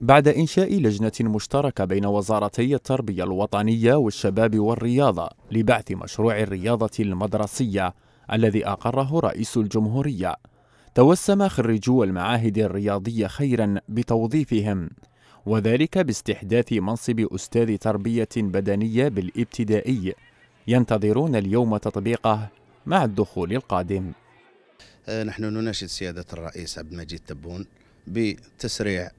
بعد إنشاء لجنة مشتركة بين وزارتي التربية الوطنية والشباب والرياضة لبعث مشروع الرياضة المدرسية الذي أقره رئيس الجمهورية توسم خريجو المعاهد الرياضية خيرا بتوظيفهم وذلك باستحداث منصب أستاذ تربية بدنية بالابتدائي ينتظرون اليوم تطبيقه مع الدخول القادم آه، نحن نناشد سيادة الرئيس عبد المجيد تبون بتسريع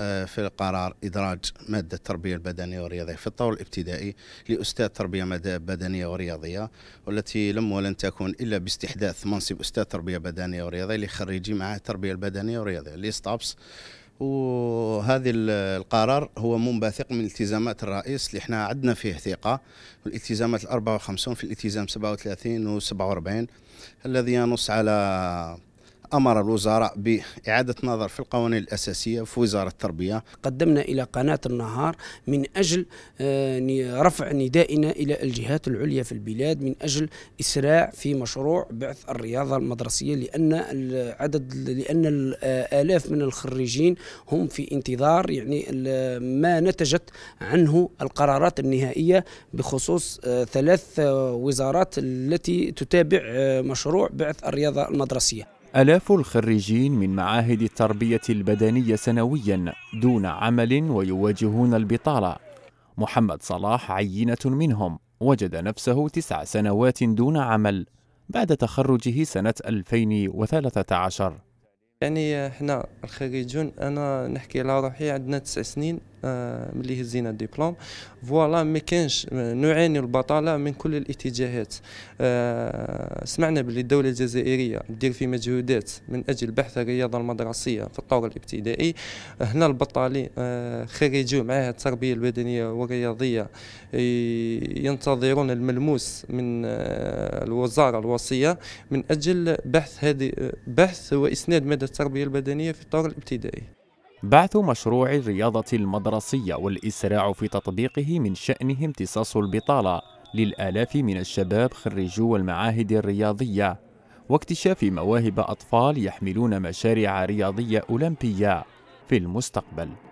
آه، في القرار إدراج مادة التربية البدنية والرياضية في الطور الابتدائي لأستاذ تربية بدنية ورياضية والتي لم ولن تكون إلا باستحداث منصب أستاذ تربية بدنية ورياضية لخريجي مع التربية البدنية والرياضية ليستابس وهذا القرار هو منبثق من التزامات الرئيس اللي احنا عندنا فيه ثقه الالتزامات 54 في الالتزام 37 و 47 الذي ينص على أمر الوزراء بإعادة نظر في القوانين الأساسية في وزارة التربية قدمنا إلى قناة النهار من أجل آه، رفع ندائنا إلى الجهات العليا في البلاد من أجل إسراع في مشروع بعث الرياضة المدرسية لأن العدد لأن الآلاف من الخريجين هم في انتظار يعني ما نتجت عنه القرارات النهائية بخصوص آه، ثلاث وزارات التي تتابع آه، مشروع بعث الرياضة المدرسية آلاف الخريجين من معاهد التربية البدنية سنويا دون عمل ويواجهون البطالة. محمد صلاح عينة منهم، وجد نفسه تسع سنوات دون عمل بعد تخرجه سنة 2013. يعني احنا الخريجون انا نحكي على روحي عندنا تسع سنين آه، ملي هزينا الدبلوم فوالا ما كانش آه، نعاني البطاله من كل الاتجاهات آه، سمعنا باللي الدوله الجزائريه دير في مجهودات من اجل بحث الرياضه المدرسيه في الطور الابتدائي هنا البطالي خريجو معاهد التربيه البدنيه والرياضيه ينتظرون الملموس من الوزاره الوصيه من اجل بحث هذه بحث واسناد ماده التربيه البدنيه في الطور الابتدائي بعث مشروع الرياضة المدرسية والإسراع في تطبيقه من شأنه امتصاص البطالة للآلاف من الشباب خريجو المعاهد الرياضية واكتشاف مواهب أطفال يحملون مشاريع رياضية أولمبية في المستقبل